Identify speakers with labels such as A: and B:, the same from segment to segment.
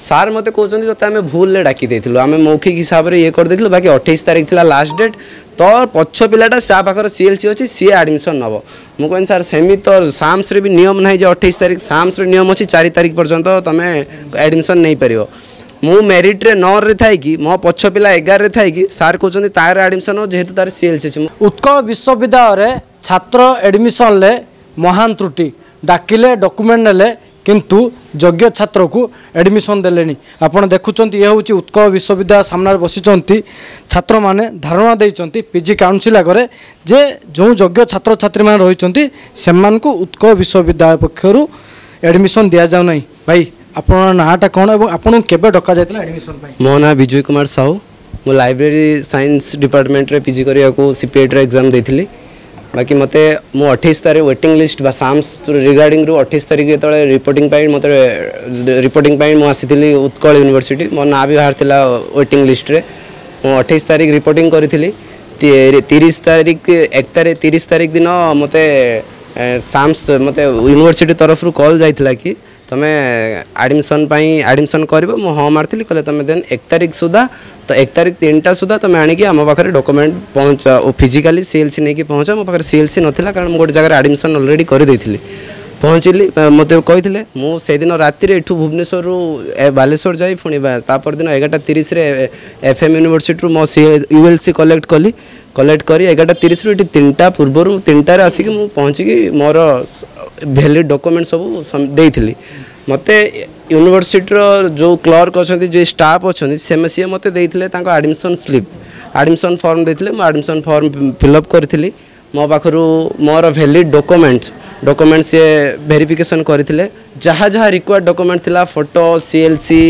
A: सार मत कौन जो आम भूल डाकि आम मौखिक हिसाब से ये करदे बाकी अठाई तारीख थी लास्ट डेट तो पक्ष पिलाटा सा पाखर सी एल सी अच्छे सी आडमिशन नब मुझे सर सेम तो साम्स भी नियम ना अठाई तारीख साम्स नियम अच्छी चार तारिख पर्यटन तो तुम एडमिशन नहीं पार मु मेरीट्रे नौ थी मो पछ पिला एगारे थी सार कौन तार आडमिशन जेहतु तार सी एल सी अच्छे उत्कल विश्वविद्यालय ছাত্র
B: এডমিশনলে মহান ত্রুটি ডাকিলে ডকুমেন্ট নেলে কিন্তু যোগ্য ছাত্রକୁ ଆଡ଼ମିସନ୍ ଦେଲେନି ଆପଣ ଦେଖୁଛନ୍ତି ଏ ହେଉଛି ଉତ୍କଳ ବିଶ୍ୱବିଦ୍ୟାଳୟ ସାମ୍ନାରେ ବସିଛନ୍ତି ଛାତ୍ରମାନେ ଧାରଣା ଦେଇଛନ୍ତି ପିଜି କାଉନସିଲ୍ ଆଗରେ ଯେ ଯେଉଁ ଯୋଗ୍ୟ ଛାତ୍ରଛାତ୍ରୀମାନେ ରହିଛନ୍ତି ସେମାନଙ୍କୁ ଉତ୍କଳ ବିଶ୍ୱବିଦ୍ୟାଳୟ ପକ୍ଷରୁ ଆଡ଼ମିସନ୍ ଦିଆଯାଉ ନାହିଁ ଭାଇ ଆପଣଙ୍କ ନାଁଟା କ'ଣ ଏବଂ ଆପଣଙ୍କୁ କେବେ ଡକାଯାଇଥିଲା ଆଡ଼ମିସନ୍ ପାଇଁ
A: ମୋ ନାଁ ବିଜୟ କୁମାର ସାହୁ ମୁଁ ଲାଇବ୍ରେରୀ ସାଇନ୍ସ ଡିପାର୍ଟମେଣ୍ଟରେ ପିଜି କରିବାକୁ ସିପିଏଟିର ଏକ୍ଜାମ୍ ଦେଇଥିଲି ବାକି ମୋତେ ମୁଁ ଅଠେଇଶ ତାରିଖ ୱେଟିଂ ଲିଷ୍ଟ ବା ସାମ୍ସ ରିଗାର୍ଡ଼ିଂରୁ ଅଠେଇଶ ତାରିଖ ଯେତେବେଳେ ରିପୋର୍ଟିଂ ପାଇଁ ମୋତେ ରିପୋର୍ଟିଂ ପାଇଁ ମୁଁ ଆସିଥିଲି ଉତ୍କଳ ୟୁନିଭର୍ସିଟି ମୋ ନାଁ ବି ବାହାରିଥିଲା ୱେଟିଂ ଲିଷ୍ଟରେ ମୁଁ ଅଠେଇଶ ତାରିଖ ରିପୋର୍ଟିଂ କରିଥିଲି ତିରିଶ ତାରିଖ ଏକ ତାରିଖ ତିରିଶ ତାରିଖ ଦିନ ମୋତେ ସାମ୍ସ ମୋତେ ୟୁନିଭର୍ସିଟି ତରଫରୁ କଲ୍ ଯାଇଥିଲା କି ତୁମେ ଆଡ଼ମିସନ୍ ପାଇଁ ଆଡ଼ମିସନ୍ କରିବ ମୁଁ ହଁ ମାରିଥିଲି କହିଲେ ତୁମେ ଦେନ୍ ଏକ ତାରିଖ ସୁଦ୍ଧା ତ ଏକ ତାରିଖ ତିନିଟା ସୁଦ୍ଧା ତୁମେ ଆଣିକି ଆମ ପାଖରେ ଡକୁମେଣ୍ଟ ପହଞ୍ଚ ଓ ଫିଜିକାଲି ସିଏଲ୍ସି ନେଇକି ପହଞ୍ଚ ମୋ ପାଖରେ ସିଏଲ୍ସି ନଥିଲା କାରଣ ମୁଁ ଗୋଟେ ଜାଗାରେ ଆଡ଼ମିସନ୍ ଅଲରେଡ଼ି କରିଦେଇଥିଲି ପହଞ୍ଚିଲି ମୋତେ କହିଥିଲେ ମୁଁ ସେଦିନ ରାତିରେ ଏଠୁ ଭୁବନେଶ୍ୱରରୁ ବାଲେଶ୍ୱର ଯାଇ ପୁଣି ତା ପରଦିନ ଏଗାରଟା ତିରିଶରେ ଏଫ୍ ଏମ୍ ୟୁନିଭର୍ସିଟିରୁ ମୋ C U L C collect କଲି କଲେକ୍ଟ କରି ଏଗାରଟା ତିରିଶରୁ ଏଠି ତିନିଟା ପୂର୍ବରୁ ତିନିଟାରେ ଆସିକି ମୁଁ ପହଞ୍ଚିକି ମୋର ଭ୍ୟାଲିଡ଼ ଡକୁମେଣ୍ଟ ସବୁ ଦେଇଥିଲି ମୋତେ ୟୁନିଭର୍ସିଟିର ଯେଉଁ କ୍ଲର୍କ ଅଛନ୍ତି ଯିଏ ଷ୍ଟାଫ୍ ଅଛନ୍ତି ସେମେ ସିଏ ମୋତେ ଦେଇଥିଲେ ତାଙ୍କ ଆଡ଼ମିସନ୍ ସ୍ଲିପ୍ ଆଡ଼ମିସନ୍ ଫର୍ମ ଦେଇଥିଲେ ମୁଁ ଆଡ଼ମିସନ୍ ଫର୍ମ ଫିଲ୍ଅପ୍ କରିଥିଲି ମୋ ପାଖରୁ ମୋର valid document document C verification করে যা যা রিকোয়ার্ড ডকুমেন্ট লা ফটো সিএলসি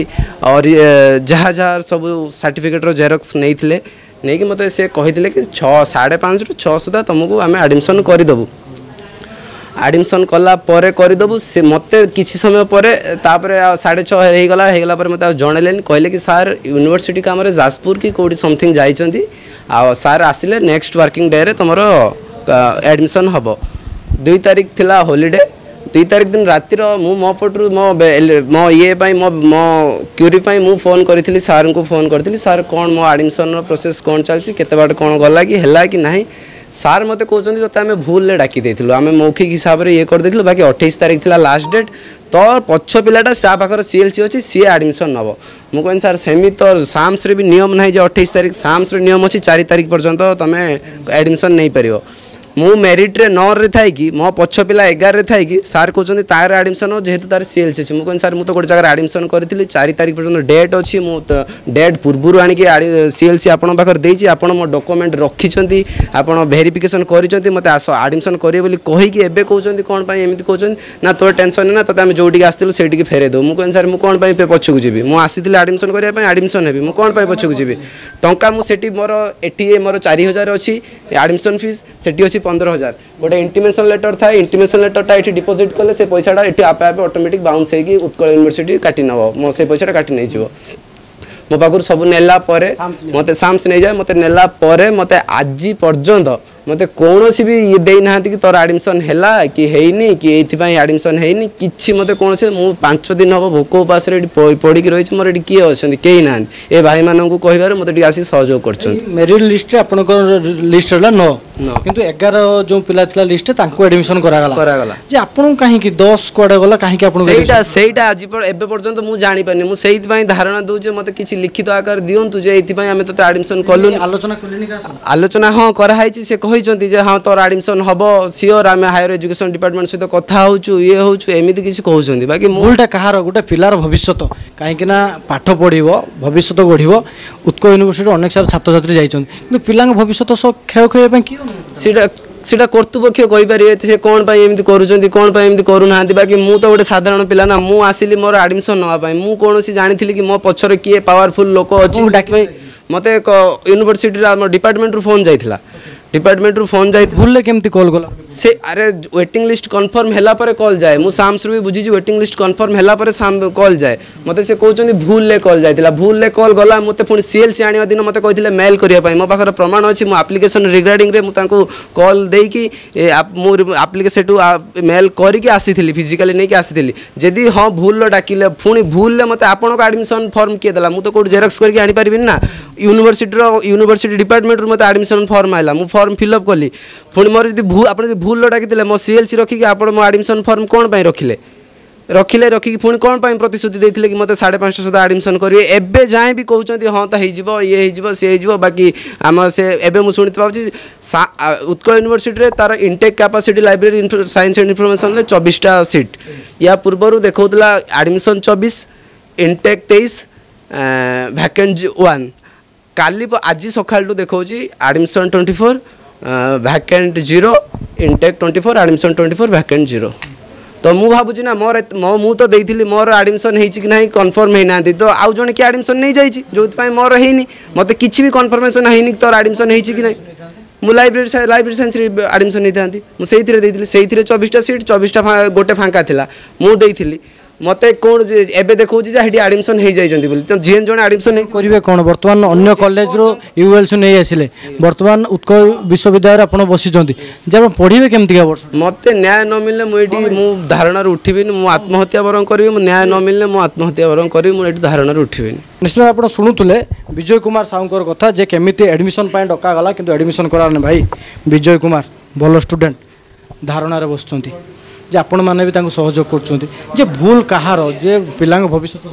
A: যা যা সব সার্টিফিকেটর জেরক্স নেইলে ନେଇକି ମୋତେ ସେ କହିଥିଲେ କି ଛଅ ସାଢ଼େ ପାଞ୍ଚରୁ ଛଅ ସୁଦ୍ଧା ତୁମକୁ ଆମେ ଆଡ଼ମିସନ୍ କରିଦେବୁ ଆଡ଼ମିସନ୍ କଲା ପରେ କରିଦେବୁ ସେ ମୋତେ କିଛି ସମୟ ପରେ ତାପରେ ଆଉ ସାଢ଼େ ଛଅ ହେଇଗଲା ହେଇଗଲା ପରେ ମୋତେ ଆଉ ଜଣେଇଲେନି କହିଲେ କି ସାର୍ ୟୁନିଭର୍ସିଟି କାମରେ ଯାଜପୁର କି କେଉଁଠି ସମଥିଙ୍ଗ ଯାଇଛନ୍ତି ଆଉ ସାର୍ ଆସିଲେ ନେକ୍ସଟ ୱାର୍କିଂ ଡେରେ ତୁମର ଆଡ଼ମିସନ୍ ହେବ ଦୁଇ ତାରିଖ ଥିଲା ହୋଲିଡେ ଦୁଇ ତାରିଖ ଦିନ ରାତିର ମୁଁ ମୋ ପଟରୁ ମୋ ମୋ ଇଏ ପାଇଁ ମୋ ମୋ କ୍ୟୁରି ପାଇଁ ମୁଁ ଫୋନ୍ କରିଥିଲି ସାର୍ଙ୍କୁ ଫୋନ୍ କରିଥିଲି ସାର୍ କ'ଣ ମୋ ଆଡ଼ମିସନ୍ର ପ୍ରୋସେସ୍ କ'ଣ ଚାଲିଛି କେତେ ବାଟ କ'ଣ ଗଲା କି ହେଲା କି ନାହିଁ ସାର୍ ମୋତେ କହୁଛନ୍ତି ତୋତେ ଆମେ ଭୁଲରେ ଡାକି ଦେଇଥିଲୁ ଆମେ ମୌଖିକ ହିସାବରେ ଇଏ କରିଦେଇଥିଲୁ ବାକି ଅଠେଇଶ ତାରିଖ ଥିଲା ଲାଷ୍ଟ ଡେଟ୍ ତ ପଛ ପିଲାଟା ତା ପାଖରେ ସି ଏଲ୍ ସି ଅଛି ସିଏ ଆଡ଼ମିସନ୍ ନେବ ମୁଁ କହିଲି ସାର୍ ସେମିତି ତ ସାମ୍ସରେ ବି ନିୟମ ନାହିଁ ଯେ ଅଠେଇଶ ତାରିଖ ସାମ୍ସରେ ନିୟମ ଅଛି ଚାରି ତାରିଖ ପର୍ଯ୍ୟନ୍ତ ତୁମେ ଆଡ଼ମିସନ୍ ନେଇପାରିବ ମୁଁ ମେରିଟ୍ରେ ନଅରେ ଥାଇକି ମୋ ପଛ ପିଲା ଏଗାରରେ ଥାଇକି ସାର୍ କହୁଛନ୍ତି ତାର ଆଡ଼ମିସନ୍ ହେବ ଯେହେତୁ ତାର ସିଏଲ୍ସି ଅଛି ମୁଁ କହିଲି ସାର୍ ମୁଁ ତ ଗୋଟେ ଜାଗାରେ ଆଡ଼ମିସନ୍ କରିଥିଲି ଚାରି ତାରିଖ ପର୍ଯ୍ୟନ୍ତ ଡେଟ୍ ଅଛି ମୁଁ ଡେଟ୍ ପୂର୍ବରୁ ଆଣିକି ସିଏଲ୍ସି ଆପଣଙ୍କ ପାଖରେ ଦେଇଛି ଆପଣ ମୋ ଡକୁମେଣ୍ଟ ରଖିଛନ୍ତି ଆପଣ ଭେରିଫିକେସନ୍ କରିଛନ୍ତି ମୋତେ ଆସ ଆଡ଼ମିସନ୍ କରିବେ ବୋଲି କହିକି ଏବେ କହୁଛନ୍ତି କ'ଣ ପାଇଁ ଏମିତି କହୁଛନ୍ତି ନା ତୋର ଟେନସନ୍ ନା ତୋତେ ଆମେ ଯେଉଁଠିକି ଆସିଥିଲୁ ସେଇଠିକି ଫେରେଇ ମୁଁ କହିଲି ସାର୍ ମୁଁ କ'ଣ ପାଇଁ ପଛକୁ ଯିବି ମୁଁ ଆସିଥିଲି ଆଡ଼ମିସନ୍ କରିବା ପାଇଁ ଆଡ଼ମିସନ୍ ହେବି ମୁଁ କ'ଣ ପାଇଁ ପଛକୁ ଯିବି ଟଙ୍କା ମୁଁ ସେଠି ମୋର ଏଠି ମୋର ଚାରି ହଜାର ଅଛି ଆଡ଼ମିସନ୍ ଫିସ୍ ସେଠି ଅଛି পনেরো হাজার গোটে ইন্টিমেসন লেটর থাকে ইন্টিমেসন লেটরটা এটি ডিপোজিট কলে সে পয়সাটা এটি আপে আপে অটোমেটিক বাউন্স হয়ে উৎকল ইউনিভার্সিটি কাটি নেব মো সেই পয়সাটা কাটি নেইযিব ମୋ ପାଖରୁ ସବୁ ନେଲା ପରେ ମୋତେ ସାମ୍ସ ନେଇଯାଏ ମୋତେ ନେଲା ପରେ ମୋତେ ଆଜି ପର୍ଯ୍ୟନ୍ତ ମୋତେ କୌଣସି ବି ଇଏ ଦେଇନାହାନ୍ତି କି ତୋର ଆଡ଼ମିସନ୍ ହେଲା କି ହେଇନି କି ଏଇଥିପାଇଁ ଆଡ଼ମିସନ୍ ହେଇନି କିଛି ମୋତେ କୌଣସି ମୁଁ ପାଞ୍ଚ ଦିନ ହେବ ଭୋକ ଉପାସରେ ଏଠି ପଡ଼ିକି ରହିଛି ମୋର ଏଠି କିଏ ଅଛନ୍ତି କେହି ନାହାନ୍ତି ଏ ଭାଇମାନଙ୍କୁ କହିବାରୁ ମୋତେ ଟିକେ ଆସି ସହଯୋଗ କରିଛନ୍ତି
B: ମେରିଟ୍ ଲିଷ୍ଟରେ ଆପଣଙ୍କର ଲିଷ୍ଟ ହେଲା ନଅ କିନ୍ତୁ ଏଗାର ଯେଉଁ ପିଲା ଥିଲା ଲିଷ୍ଟରେ ତାଙ୍କୁ ଆଡ଼ମିସନ୍ କରାଗଲା କରାଗଲା ଯେ ଆପଣଙ୍କୁ କାହିଁକି ଦଶ କୁଆଡ଼େ ଗଲା କାହିଁକି ଆପଣ ସେଇଟା
A: ସେଇଟା ଆଜି ଏବେ ପର୍ଯ୍ୟନ୍ତ ମୁଁ ଜାଣିପାରୁନି ମୁଁ ସେଇଥିପାଇଁ ଧାରଣା ଦେଉଛି ମୋତେ କିଛି ଲିଖିତ ଆକାର ଦିଅନ୍ତୁ ଯେ ଏଇଥିପାଇଁ ଆମେ ତୋତେ ଆଡ଼ମିସନ୍ କଲୁନି ଆଲୋଚନା କଲିନି ଆଲୋଚନା ହଁ କରାହେଇଛି ସେ କହି କହିଛନ୍ତି ଯେ ହଁ ତୋର ଆଡ଼ମିସନ୍ ହେବ ସିଓର ଆମେ ହାୟର ଏଜୁକେସନ୍ ଡିପାର୍ଟମେଣ୍ଟ ସହିତ କଥା ହେଉଛୁ ଇଏ ହେଉଛୁ ଏମିତି କିଛି କହୁଛନ୍ତି ବାକି ମୂଳଟା କାହାର ଗୋଟେ ପିଲାର
B: ଭବିଷ୍ୟତ କାହିଁକିନା ପାଠ ପଢ଼ିବ ଭବିଷ୍ୟତ ଗଢ଼ିବ ଉତ୍କଳ ୟୁନିଭର୍ସିଟିରେ ଅନେକ ସାରା ଛାତ୍ରଛାତ୍ରୀ ଯାଇଛନ୍ତି କିନ୍ତୁ ପିଲାଙ୍କ ଭବିଷ୍ୟତ ସହ ଖେଳ ଖେଳିବା ପାଇଁ କିଏ
A: ସେଇଟା ସେଇଟା କର୍ତ୍ତୃପକ୍ଷ କହିପାରିବେ ସେ କ'ଣ ପାଇଁ ଏମିତି କରୁଛନ୍ତି କ'ଣ ପାଇଁ ଏମିତି କରୁନାହାନ୍ତି ବାକି ମୁଁ ତ ଗୋଟେ ସାଧାରଣ ପିଲା ନା ମୁଁ ଆସିଲି ମୋର ଆଡ଼ମିସନ୍ ନେବା ପାଇଁ ମୁଁ କୌଣସି ଜାଣିଥିଲି କି ମୋ ପଛରେ କିଏ ପାୱାରଫୁଲ୍ ଲୋକ ଅଛି ଡାକି ପାଇଁ ମୋତେ ୟୁନିଭର୍ସିଟିରେ ଆମ ଡିପାର୍ଟମେଣ୍ଟରୁ ଫୋନ୍ ଯାଇଥିଲା ডিপার্টমেন্টর ফোন যাই ভুললে কেমতি কল গলা সে আরে ওয়েটিং লিস্ট কনফর্ম হেলা পরে কল যায় মু সামসরু বি বুঝিছি ওয়েটিং লিস্ট কনফর্ম হেলা পরে সাম কল যায় মতে সে কହୁଛନ୍ତି ভুললে কল যাইতিলা ভুললে কল গলা মতে পুনি সিএলসি আনিবা দিন মতে কইতিলে মেল করিয়া পাই মো পাখরে প্রমাণ আছে মু আপ্লিকেশন রিগার্ডিং রে মু তাঙ্কু কল দেইকি মু আপ্লিকেশনটু মেল করিকি আসিছিলি ফিজিক্যালি নেকি আসিছিলি যদি হ ভুলল ডাকিলে পুনি ভুললে মতে আপনক আডমিশন ফর্ম কে দেলা মু তো কোড জেরক্স করিকি আনি পারিবিন না ইউনিভার্সিটির ইউনিভার্সিটি ডিপার্টমেন্টর মতে আডমিশন ফর্ম আইলা মু फर्म फिलअप कली पुणी मोर जब भूल आप भूल डाकि मो सी एल सी रखिक आप मो आडमिशन फर्म कौन पर रखिले रखिले रखिक पुणी कौन प्रतिश्रुति कि मत साढ़े पाँचटा सुधा आडमिशन करेंगे एवं जाए भी कहते हाँ तो ये हो बाकी आम से एवं मुझे पाऊँ उत्कल यूनिवर्सीटी तार intake capacity library science and information चबीसटा सीट या पूर्व देखा आडमिशन चबीस इनटेक् तेईस भैके वन কালি আজ সকালু দেখছি admission twenty four vacant zero intake twenty four admission twenty four vacant zero তো মু ভাবুছি না মোর মু তো দেইଥିଲି মোর আডমিশন হয়েছি কি না কনফর্ম হয়ে না তো আউ জন কি আডমিশন নেই যাইছি যোপাই মোর হয়নি মতো কিছু বি কনফর্মেসন হয়নি তোর আডমিশন হয়েছি কি না মু লাইব্রেরি লাইব্রেরি সাইন্সরে আডমিশন হয়ে থাকে মু সেইথিরে দেইଥିଲି সেইথিরে চব্বিশটা সিট চব্বিশটা গোটে ফাঙ্কা লা মু দেইଥିଲି ମୋତେ କ'ଣ ଏବେ ଦେଖାଉଛି ଯେ ସେଠି ଆଡ଼ମିସନ୍ ହେଇଯାଇଛନ୍ତି ବୋଲି ଯିଏ ଜଣେ ଆଡ଼ମିସନ୍ କରିବେ କ'ଣ ବର୍ତ୍ତମାନ ଅନ୍ୟ କଲେଜରୁ ୟୁ ଏଲ୍
B: ସି ନେଇ ଆସିଲେ ବର୍ତ୍ତମାନ ଉତ୍କଳ ବିଶ୍ୱବିଦ୍ୟାଳୟରେ ଆପଣ ବସିଛନ୍ତି ଯେ ଆପଣ ପଢ଼ିବେ କେମିତିକା ବର୍ଷ
A: ମୋତେ ନ୍ୟାୟ ନ ମିଳିଲେ ମୁଁ ଏଠି ମୁଁ ଧାରଣାରୁ ଉଠିବିନି ମୁଁ ଆତ୍ମହତ୍ୟା ବରଂ କରିବି ମୁଁ ନ୍ୟାୟ ନ ମିଳିଲେ ମୁଁ ଆତ୍ମହତ୍ୟା ବରଂ କରିବି ମୁଁ ଏଠି ଧାରଣାରୁ ଉଠିବିନି
B: ନିଶ୍ଚିତ ଆପଣ ଶୁଣୁଥିଲେ
A: ବିଜୟ କୁମାର ସାହୁଙ୍କର କଥା ଯେ କେମିତି
B: ଆଡ଼ମିସନ୍ ପାଇଁ ଡକାଗଲା କିନ୍ତୁ ଆଡ଼ମିସନ୍ କରାନି ଭାଇ ବିଜୟ କୁମାର ଭଲ ଷ୍ଟୁଡେଣ୍ଟ ଧାରଣାରେ ବସୁଛନ୍ତି যে ଆପଣମାନେ ବି ତାଙ୍କୁ ସହଯୋଗ କରୁଛନ୍ତି ଯେ ଭୁଲ କାହାର ଯେ ପିଲାଙ୍କ ଭବିଷ୍ୟତ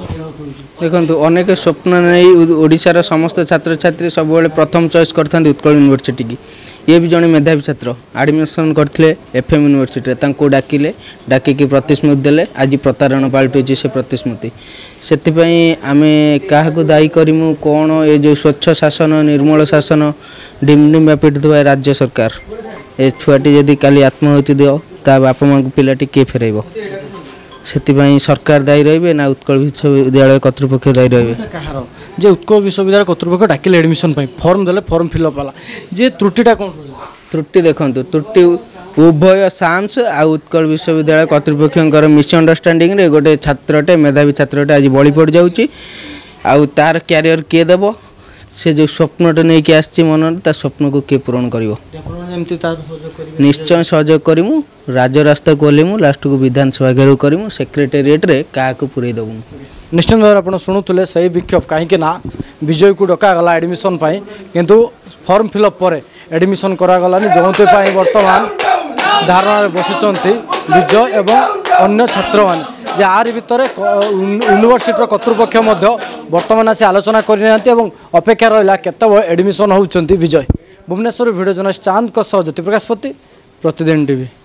C: ଦେଖନ୍ତୁ ଅନେକ ସ୍ୱପ୍ନ ନେଇ ଓଡ଼ିଶାର ସମସ୍ତ ଛାତ୍ରଛାତ୍ରୀ ସବୁବେଳେ ପ୍ରଥମ ଚଏସ୍ କରିଥାନ୍ତି ଉତ୍କଳ ୟୁନିଭର୍ସିଟିକି ଇଏ ବି ଜଣେ ମେଧାବୀ ଛାତ୍ର ଆଡ଼ମିସନ୍ କରିଥିଲେ ଏଫ୍ଏମ୍ ୟୁନିଭର୍ସିଟିରେ ତାଙ୍କୁ ଡାକିଲେ ଡାକିକି ପ୍ରତିଶ୍ରୁତି ଦେଲେ ଆଜି ପ୍ରତାରଣା ପାଲଟିଛି ସେ ପ୍ରତିଶ୍ରୁତି ସେଥିପାଇଁ ଆମେ କାହାକୁ ଦାୟୀ କରିମୁ କ'ଣ ଏ ଯେଉଁ ସ୍ୱଚ୍ଛ ଶାସନ ନିର୍ମଳ ଶାସନ ଡିମ୍ ଡିମ୍ ବ୍ୟାପିଟୁଥିବା ରାଜ୍ୟ ସରକାର ଏ ଛୁଆଟି ଯଦି କାଲି ଆତ୍ମାହୁତି ଦିଅ ତା ବାପା ମାଆଙ୍କୁ ପିଲାଟି କିଏ ଫେରାଇବ ସେଥିପାଇଁ ସରକାର ଦାୟୀ ରହିବେ ନା ଉତ୍କଳ ବିଶ୍ୱବିଦ୍ୟାଳୟ କର୍ତ୍ତୃପକ୍ଷ ଦାୟୀ ରହିବେ କାହାର ଯେ ଉତ୍କଳ ବିଶ୍ୱବିଦ୍ୟାଳୟ କର୍ତ୍ତୃପକ୍ଷ ଡାକିଲେ ଆଡ଼ମିସନ୍ ପାଇଁ ଫର୍ମ ଦେଲେ ଫର୍ମ ଫିଲ୍ଅପ୍ ହେଲା ଯେ ତ୍ରୁଟିଟା କ'ଣ ତ୍ରୁଟି ଦେଖନ୍ତୁ ତ୍ରୁଟି ଉଭୟ ସାମ୍ସ ଆଉ ଉତ୍କଳ ବିଶ୍ୱବିଦ୍ୟାଳୟ କର୍ତ୍ତୃପକ୍ଷଙ୍କର ମିସ୍ଅଣ୍ଡରଷ୍ଟାଣ୍ଡିଂରେ ଗୋଟେ ଛାତ୍ରଟେ ମେଧାବୀ ଛାତ୍ରଟେ ଆଜି ବଳି ପଡ଼ିଯାଉଛି ଆଉ ତାର କ୍ୟାରିୟର କିଏ ଦେବ সে যে স্বপ্নটা নিয়ে আসছে মনরে তার স্বপ্নকে কে পূরণ করব নিশ্চয় সহযোগ করিমু রাজরাস্তা ওলিমু লাস্টকু বিধানসভা ঘের করিমু সেক্রেটেরিয়েটরে কাহাকে পুরাই দেবু ନିଶ୍ଚିତ ଭାବରେ ଆପଣ ଶୁଣୁଥିଲେ ସେହି ବିକ୍ଷୋଭ କାହିଁକି ନା ବିଜୟକୁ ଡକାଗଲା ଆଡ଼ମିସନ୍ ପାଇଁ କିନ୍ତୁ
B: ଫର୍ମ ଫିଲ୍ଅପ୍ ପରେ ଆଡ଼ମିସନ୍ କରାଗଲାନି ଯେଉଁଥିପାଇଁ ବର୍ତ୍ତମାନ ଧାରଣାରେ ବସିଛନ୍ତି ବିଜୟ ଏବଂ ଅନ୍ୟ ଛାତ୍ରମାନେ যে আহারি ভিতরে ইউনিভার্সিটির কর্তৃপক্ষ বর্তমানে বর্তমান আসি আলোচনা করে না এবং অপেক্ষা রহলা কত এডমিশন হচ্ছেন বিজয় ভুবনেশ্বর ভিডিও জর্নালিস্ট চাঁদ জ্যোতিপ্রকাশ পতি প্রতিদিন টিভি